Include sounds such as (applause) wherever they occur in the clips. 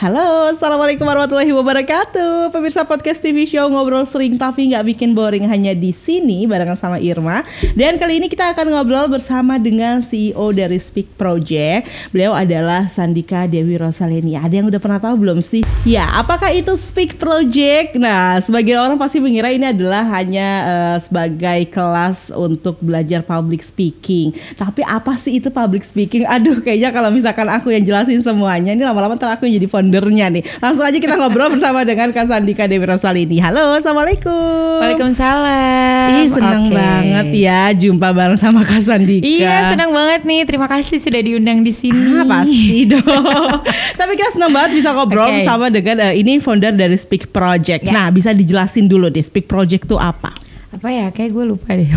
Halo, Assalamualaikum warahmatullahi wabarakatuh Pemirsa Podcast TV Show Ngobrol sering tapi nggak bikin boring Hanya di sini barengan sama Irma Dan kali ini kita akan ngobrol bersama dengan CEO dari Speak Project Beliau adalah Sandika Dewi Rosalini Ada yang udah pernah tahu belum sih? Ya, apakah itu Speak Project? Nah, sebagian orang pasti mengira ini adalah hanya uh, sebagai kelas untuk belajar public speaking Tapi apa sih itu public speaking? Aduh, kayaknya kalau misalkan aku yang jelasin semuanya Ini lama-lama terlaku yang jadi founder foundernya nih. Langsung aja kita ngobrol (laughs) bersama dengan Kak Sandika Dewi Rosalini. Halo, Assalamualaikum. Waalaikumsalam. Ih, senang okay. banget ya jumpa bareng sama Kak Sandika. Iya, senang banget nih. Terima kasih sudah diundang di sini. Ah, pasti (laughs) dong. Tapi kita senang banget bisa ngobrol okay. sama dengan uh, ini founder dari Speak Project. Yeah. Nah, bisa dijelasin dulu deh Speak Project itu apa? apa ya kayak gue lupa deh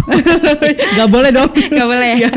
(laughs) nggak boleh dong (laughs) nggak boleh ya iya.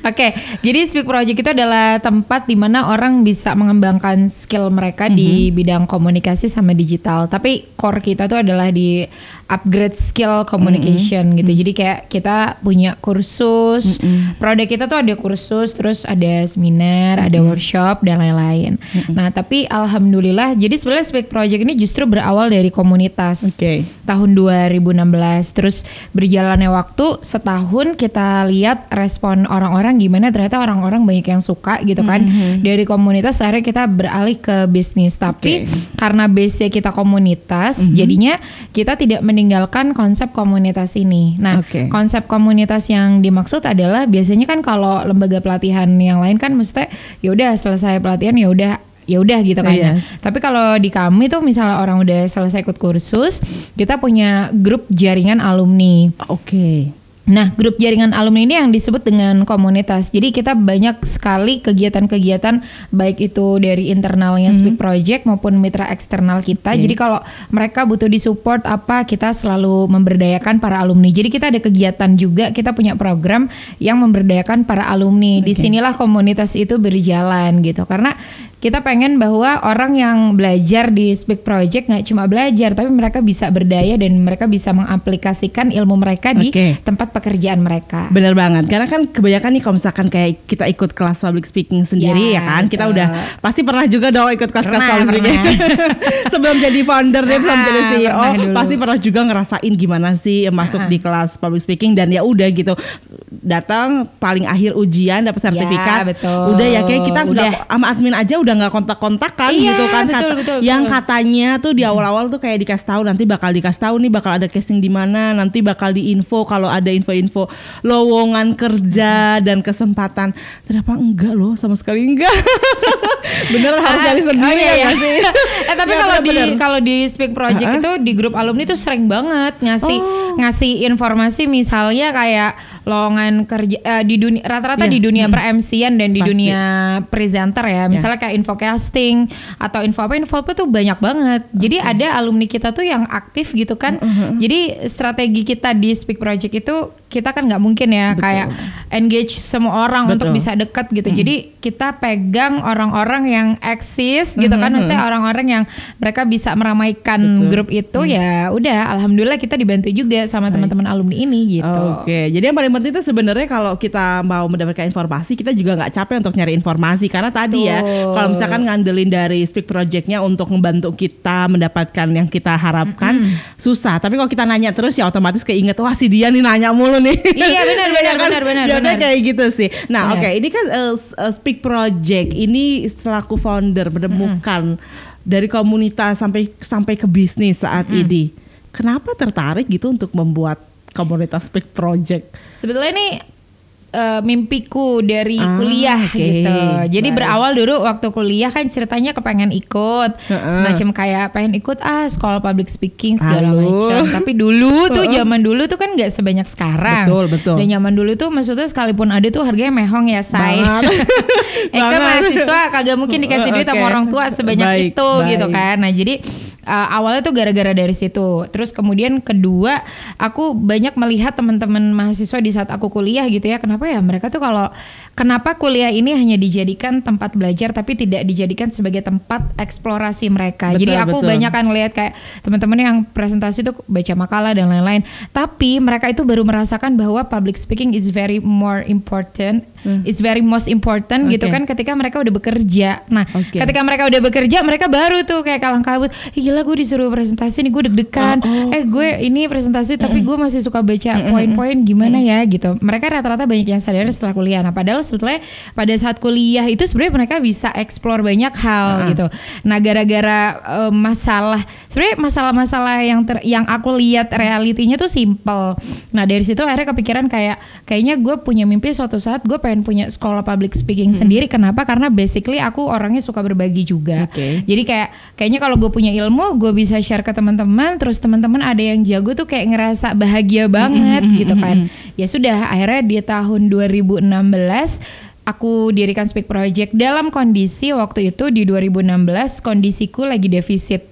oke okay. jadi speak project itu adalah tempat di mana orang bisa mengembangkan skill mereka mm -hmm. di mhm. bidang komunikasi sama digital tapi core kita tuh adalah di upgrade skill communication mm -hmm. gitu. Jadi kayak kita punya kursus, mm -hmm. produk kita tuh ada kursus, terus ada seminar, mm -hmm. ada workshop dan lain-lain. Mm -hmm. Nah, tapi alhamdulillah jadi sebenarnya Speak Project ini justru berawal dari komunitas. Okay. Tahun 2016 terus berjalannya waktu setahun kita lihat respon orang-orang gimana ternyata orang-orang banyak yang suka gitu kan. Mm -hmm. Dari komunitas akhirnya kita beralih ke bisnis. Tapi okay. karena base kita komunitas, mm -hmm. jadinya kita tidak men meninggalkan konsep komunitas ini. Nah, okay. konsep komunitas yang dimaksud adalah biasanya kan kalau lembaga pelatihan yang lain kan maksudnya ya udah selesai pelatihan ya udah ya udah gitu kan. Yes. Ya. Iya. Tapi kalau di kami tuh misalnya orang udah selesai ikut kursus, kita punya grup jaringan alumni. Oke. Okay Nah, grup jaringan alumni ini yang disebut dengan komunitas. Jadi kita banyak sekali kegiatan-kegiatan baik itu dari internalnya mm -hmm. Speak Project maupun mitra eksternal kita. Yeah. Jadi kalau mereka butuh disupport apa, kita selalu memberdayakan para alumni. Jadi kita ada kegiatan juga, kita punya program yang memberdayakan para alumni. Okay. sinilah komunitas itu berjalan gitu. Karena kita pengen bahwa orang yang belajar di Speak Project nggak cuma belajar tapi mereka bisa berdaya dan mereka bisa mengaplikasikan ilmu mereka di okay. tempat pekerjaan mereka. Bener banget. Karena kan kebanyakan nih kalau misalkan kayak kita ikut kelas public speaking sendiri ya, ya kan, kita betul. udah pasti pernah juga dong ikut kelas-kelas public speaking. (laughs) sebelum jadi founder deh, sebelum jadi ah, CEO, pasti pernah juga ngerasain gimana sih masuk ah. di kelas public speaking dan ya udah gitu datang paling akhir ujian dapat ya, sertifikat. Ya, betul. Udah ya kayak kita udah sama admin aja udah udah nggak kontak-kontakan iya, gitu kan betul, kata, betul, yang katanya tuh di awal-awal tuh kayak dikasih tahu nanti bakal dikasih tahu nih bakal ada casting di mana nanti bakal diinfo kalau ada info-info lowongan kerja dan kesempatan ternyata enggak loh sama sekali enggak (laughs) bener harus cari ah, sendiri oh, iya, ya iya. sih (laughs) eh, tapi kalau di kalau di speak project uh -huh. itu di grup alumni tuh sering banget ngasih oh. ngasih informasi misalnya kayak lowongan kerja uh, di dunia rata-rata yeah. di iya. dunia hmm. per MC-an dan di Pasti. dunia presenter ya. Iya. Misalnya yeah. kayak info casting atau info apa info apa tuh banyak banget. Jadi ada alumni kita tuh yang aktif gitu kan. Mm -hmm. Jadi strategi kita di Speak Project itu kita kan nggak mungkin ya Betul. kayak engage semua orang Betul. untuk bisa deket gitu. Hmm. Jadi kita pegang orang-orang yang eksis gitu kan, maksudnya orang-orang yang mereka bisa meramaikan Betul. grup itu hmm. ya udah. Alhamdulillah kita dibantu juga sama teman-teman alumni ini gitu. Oke, jadi yang paling penting itu sebenarnya kalau kita mau mendapatkan informasi, kita juga nggak capek untuk nyari informasi karena tadi Tuh. ya kalau misalkan ngandelin dari speak projectnya untuk membantu kita mendapatkan yang kita harapkan -hmm. susah. Tapi kalau kita nanya terus ya otomatis keinget wah si Dian nih nanya mulu nih. Iya benar benar (laughs) iya kan? benar benar. Biasanya kayak gitu sih. Nah, iya. oke, okay, ini kan uh, uh, Speak Project ini selaku founder menemukan hmm. dari komunitas sampai sampai ke bisnis saat hmm. ini. Kenapa tertarik gitu untuk membuat komunitas Speak Project? Sebetulnya ini uh, mimpiku dari ah, kuliah okay. gitu. Jadi Baik. berawal dulu waktu kuliah kan ceritanya kepengen ikut uh -uh. semacam kayak pengen ikut ah sekolah public speaking segala macam. Tapi dulu (laughs) tuh zaman dulu tuh kan nggak sebanyak sekarang. Betul betul. Dan zaman dulu tuh maksudnya sekalipun ada tuh harganya mehong ya say. Eka (laughs) (laughs) mahasiswa kagak mungkin dikasih duit okay. sama orang tua sebanyak Baik. itu gitu Baik. gitu kan. Nah jadi uh, awalnya tuh gara-gara dari situ. Terus kemudian kedua, aku banyak melihat teman-teman mahasiswa di saat aku kuliah gitu ya. Kenapa ya mereka tuh kalau Kenapa kuliah ini hanya dijadikan tempat belajar tapi tidak dijadikan sebagai tempat eksplorasi mereka. Betul, Jadi aku banyak kan lihat kayak teman-teman yang presentasi itu baca makalah dan lain-lain. Tapi mereka itu baru merasakan bahwa public speaking is very more important, hmm. is very most important okay. gitu kan ketika mereka udah bekerja. Nah, okay. ketika mereka udah bekerja, mereka baru tuh kayak kalang kabut. Gila gue disuruh presentasi nih gue deg-degan. Oh, oh. Eh gue ini presentasi tapi gue masih suka baca poin-poin gimana ya gitu. Mereka rata-rata banyak yang sadar setelah kuliah. Nah, padahal sebetulnya pada saat kuliah itu sebenarnya mereka bisa eksplor banyak hal uh -huh. gitu. Nah, gara-gara uh, masalah sebenarnya masalah-masalah yang ter, yang aku lihat realitinya tuh simple. Nah, dari situ akhirnya kepikiran kayak kayaknya gue punya mimpi suatu saat gue pengen punya sekolah public speaking hmm. sendiri. Kenapa? Karena basically aku orangnya suka berbagi juga. Okay. Jadi kayak kayaknya kalau gue punya ilmu, gue bisa share ke teman-teman, terus teman-teman ada yang jago tuh kayak ngerasa bahagia banget hmm, hmm, gitu hmm, kan. Ya sudah, akhirnya di tahun 2016 aku dirikan Speak Project dalam kondisi waktu itu di 2016 kondisiku lagi defisit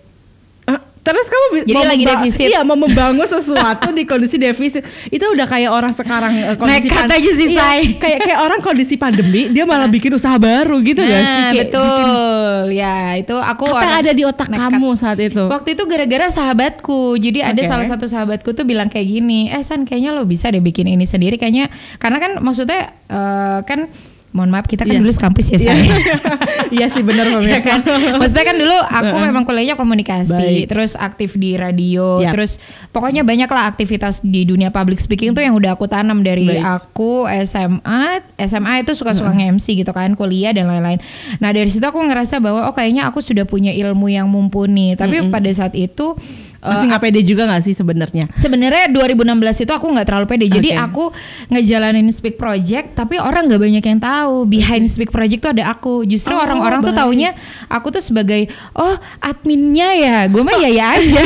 Terus kamu Jadi mau lagi defisit. Iya, mau membangun sesuatu di kondisi defisit. Itu udah kayak orang sekarang eh, kondisi Nekat aja sih, iya, Kayak kayak orang kondisi pandemi, dia malah iya. bikin usaha baru gitu nah, gak sih? betul. Bikin, ya, itu aku Apa orang ada di otak nekat. kamu saat itu? Waktu itu gara-gara sahabatku. Jadi okay. ada salah satu sahabatku tuh bilang kayak gini, "Eh, San, kayaknya lo bisa deh bikin ini sendiri kayaknya." Karena kan maksudnya uh, kan mohon maaf kita kan yeah. dulu sekampus ya iya. saya. (laughs) Iya sih benar pemirsa. Iya ya kan? Maksudnya kan dulu aku memang kuliahnya komunikasi, Baik. terus aktif di radio, yeah. terus pokoknya banyak lah aktivitas di dunia public speaking tuh yang udah aku tanam dari Baik. aku SMA, SMA itu suka-suka uh-huh. mc gitu kan, kuliah dan lain-lain. Nah, dari situ aku ngerasa bahwa oh kayaknya aku sudah punya ilmu yang mumpuni, tapi mm -hmm. pada saat itu masih eh, nggak pede juga nggak sih sebenarnya? Sebenarnya 2016 itu aku nggak terlalu pede. Okay. Jadi aku ngejalanin Speak Project, tapi orang nggak banyak yang tahu behind okay. Speak Project tuh ada aku. Justru oh, orang-orang oh, tuh taunya aku tuh sebagai oh adminnya ya. Gue mah oh. ya ya aja.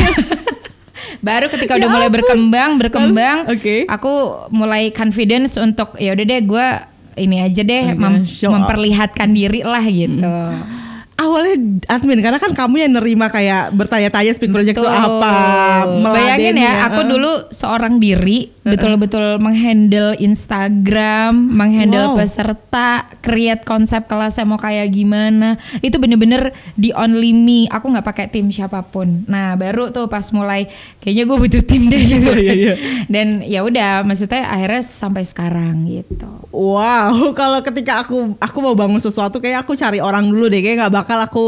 (laughs) Baru ketika ya udah mulai berkembang berkembang, okay. aku mulai confidence untuk ya udah deh gue ini aja deh okay. Oh mem ya memperlihatkan diri lah gitu. Hmm awalnya admin karena kan kamu yang nerima kayak bertanya-tanya spin project itu apa. Bayangin ya, aku dulu seorang diri betul-betul menghandle Instagram, menghandle wow. peserta, create konsep kelasnya mau kayak gimana. Itu bener-bener di only me. Aku nggak pakai tim siapapun. Nah baru tuh pas mulai kayaknya gue butuh tim deh gitu. (laughs) Dan ya udah, maksudnya akhirnya sampai sekarang gitu. Wow, kalau ketika aku aku mau bangun sesuatu kayak aku cari orang dulu deh. Kayak nggak bakal aku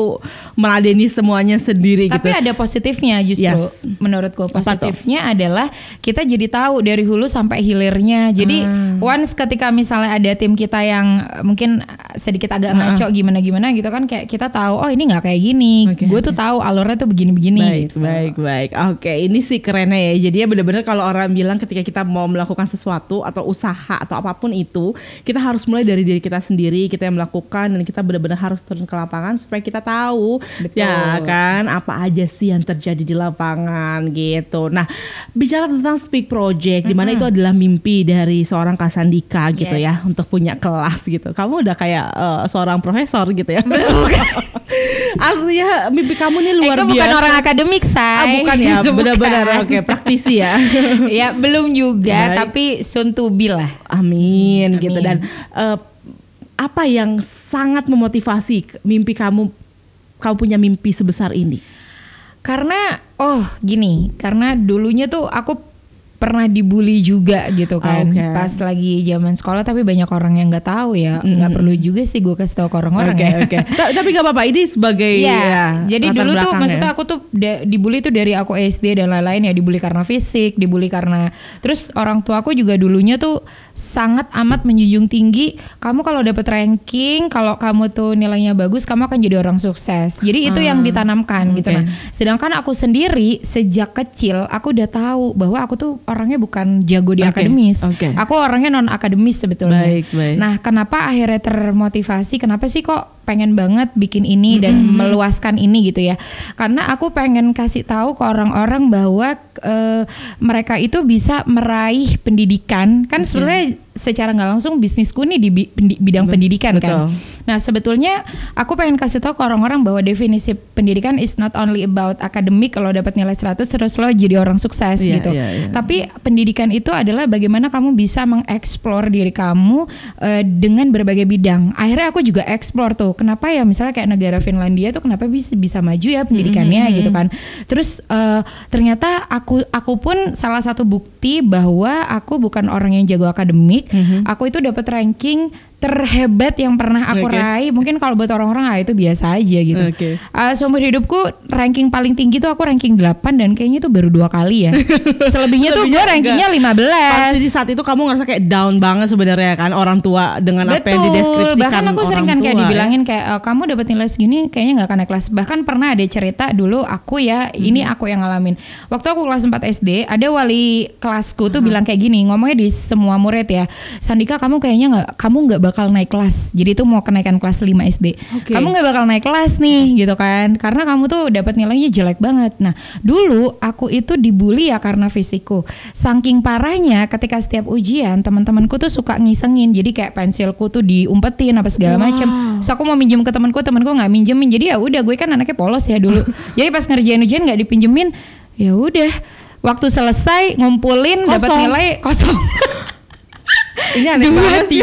meladeni semuanya sendiri. Tapi gitu. ada positifnya justru yes. menurut gue positifnya adalah kita jadi tahu dari hulu sampai hilirnya. Jadi hmm. once ketika misalnya ada tim kita yang eh, mungkin eh, sedikit agak nah. ngaco gimana gimana gitu kan kayak kita tahu oh ini nggak kayak gini. Okay. Gue tuh tahu alurnya tuh begini-begini. Baik, gitu. baik, baik. Oke, okay, ini sih kerennya ya. Jadi ya bener-bener kalau orang bilang ketika kita mau melakukan sesuatu atau usaha atau apapun itu, kita harus mulai dari diri kita sendiri, kita yang melakukan dan kita bener-bener harus turun ke lapangan supaya kita tahu Betul. ya kan apa aja sih yang terjadi di lapangan gitu. Nah, bicara tentang Speak Project dimana hmm. itu adalah mimpi dari seorang Kasandika yes. gitu ya untuk punya kelas gitu. Kamu udah kayak uh, seorang profesor gitu ya. (laughs) Artinya mimpi kamu ini luar Eko eh, biasa. bukan orang akademik, saya. Ah, bukan ya, (laughs) benar-benar oke, okay, praktisi ya. (laughs) ya, belum juga, Baik. tapi soon to lah. Amin, Amin. gitu dan uh, apa yang sangat memotivasi mimpi kamu kamu punya mimpi sebesar ini? Karena oh gini, karena dulunya tuh aku pernah dibully juga gitu kan ah, okay. pas lagi zaman sekolah tapi banyak orang yang nggak tahu ya nggak mm perlu juga sih gue kasih tahu ke orang-orang okay, ya okay. tapi nggak apa-apa ini sebagai ya, ya jadi dulu tuh ya. maksudnya aku tuh dibully tuh dari aku SD dan lain-lain ya dibully karena fisik dibully karena terus orang tua aku juga dulunya tuh sangat amat menjunjung tinggi kamu kalau dapet ranking kalau kamu tuh nilainya bagus kamu akan jadi orang sukses jadi itu hmm, yang ah, ditanamkan okay. gitu nah sedangkan aku sendiri sejak kecil aku udah tahu bahwa aku tuh orangnya bukan jago di okay. akademis. Okay. Aku orangnya non akademis sebetulnya. Baik, baik. Nah, kenapa akhirnya termotivasi? Kenapa sih kok pengen banget bikin ini dan mm -hmm. meluaskan ini gitu ya? Karena aku pengen kasih tahu ke orang-orang bahwa e, mereka itu bisa meraih pendidikan. Kan okay. sebenarnya secara nggak langsung bisnisku ini di bidang Betul. pendidikan kan. Nah, sebetulnya aku pengen kasih tahu ke orang-orang bahwa definisi pendidikan is not only about akademik kalau dapat nilai 100 terus lo jadi orang sukses yeah, gitu. Yeah, yeah. Tapi pendidikan itu adalah bagaimana kamu bisa mengeksplor diri kamu uh, dengan berbagai bidang. Akhirnya aku juga eksplor tuh. Kenapa ya misalnya kayak negara Finlandia tuh kenapa bisa bisa maju ya pendidikannya mm -hmm. gitu mm-hmm. kan. Terus uh, ternyata aku aku pun salah satu bukti bahwa aku bukan orang yang jago akademik. Mm -hmm. Aku itu dapat ranking terhebat yang pernah aku okay. raih mungkin kalau buat orang-orang ah itu biasa aja gitu okay. uh, seumur hidupku ranking paling tinggi tuh aku ranking 8 dan kayaknya itu baru dua kali ya (laughs) selebihnya tuh gue rankingnya 15 pasti saat itu kamu ngerasa kayak down banget sebenarnya kan orang tua dengan Betul. apa yang dideskripsikan bahkan aku sering kan tua, ya. kayak dibilangin ya? kayak uh, eh, kamu dapat nilai segini kayaknya nggak akan naik kelas bahkan pernah ada cerita dulu aku ya hmm. ini aku yang ngalamin waktu aku kelas 4 SD ada wali kelasku tuh hmm. bilang kayak gini ngomongnya di semua murid ya Sandika kamu kayaknya nggak kamu nggak bakal naik kelas. Jadi itu mau kenaikan kelas 5 SD. Okay. Kamu nggak bakal naik kelas nih gitu kan. Karena kamu tuh dapat nilainya jelek banget. Nah, dulu aku itu dibully ya karena fisikku. Saking parahnya ketika setiap ujian teman-temanku tuh suka ngisengin. Jadi kayak pensilku tuh diumpetin apa segala wow. macam. So aku mau minjem ke temanku, temanku nggak minjemin. Jadi ya udah gue kan anaknya polos ya dulu. (laughs) Jadi pas ngerjain ujian nggak dipinjemin, ya udah waktu selesai ngumpulin dapat nilai kosong (laughs) ini aneh dua, banget sih.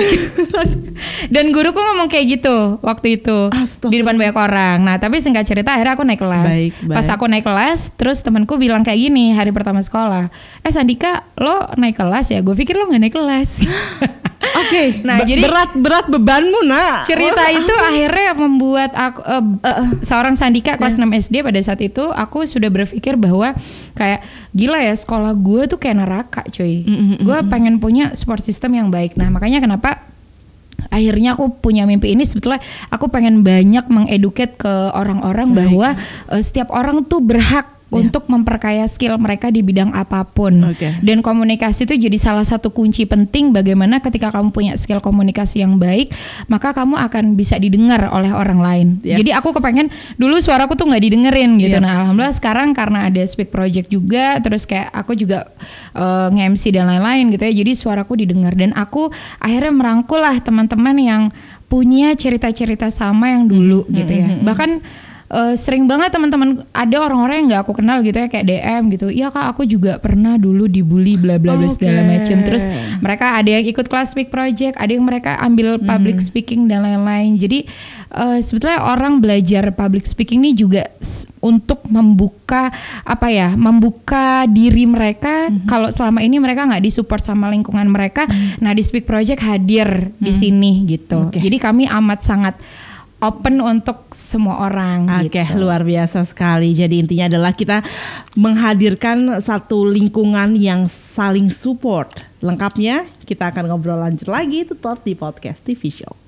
(laughs) dan guruku ngomong kayak gitu waktu itu Astaga. di depan banyak orang nah tapi singkat cerita akhirnya aku naik kelas baik, baik. pas aku naik kelas terus temanku bilang kayak gini hari pertama sekolah eh Sandika lo naik kelas ya gue pikir lo nggak naik kelas (laughs) Oke. Okay. Nah, Be jadi berat berat bebanmu, Nak. Cerita oh, itu okay. akhirnya membuat aku uh, uh, uh, seorang Sandika nah. kelas yeah. 6 SD pada saat itu aku sudah berpikir bahwa kayak gila ya sekolah gue tuh kayak neraka, cuy. Mm -hmm. Gue pengen punya support system yang baik. Nah, makanya kenapa akhirnya aku punya mimpi ini sebetulnya aku pengen banyak mengeduket ke orang-orang bahwa uh, setiap orang tuh berhak Ya. untuk memperkaya skill mereka di bidang apapun. Okay. Dan komunikasi itu jadi salah satu kunci penting bagaimana ketika kamu punya skill komunikasi yang baik, maka kamu akan bisa didengar oleh orang lain. Yes. Jadi aku kepengen dulu suaraku tuh nggak didengerin gitu. Yeah. Nah, alhamdulillah sekarang karena ada speak project juga, terus kayak aku juga uh, eh, nge dan lain-lain gitu ya. Jadi suaraku didengar dan aku akhirnya merangkul lah teman-teman yang punya cerita-cerita sama yang dulu hmm, gitu ya. Mm-hmm. Bahkan uh, sering banget teman-teman ada orang-orang yang nggak aku kenal gitu ya kayak DM gitu. Iya kak, aku juga pernah dulu dibully bla bla bla segala macam. Terus mereka ada yang ikut kelas speak project, ada yang mereka ambil hmm. public hmm. speaking dan lain-lain. Jadi uh, sebetulnya orang belajar public speaking ini juga untuk membuka apa ya, membuka diri mereka. Hmm. Kalau selama ini mereka nggak disupport sama lingkungan mereka, hmm. nah di speak project hadir hmm. di sini gitu. Okay. Jadi kami amat sangat open untuk semua orang. Oke, okay, gitu. luar biasa sekali. Jadi intinya adalah kita menghadirkan satu lingkungan yang saling support. Lengkapnya kita akan ngobrol lanjut lagi tetap di podcast TV Show.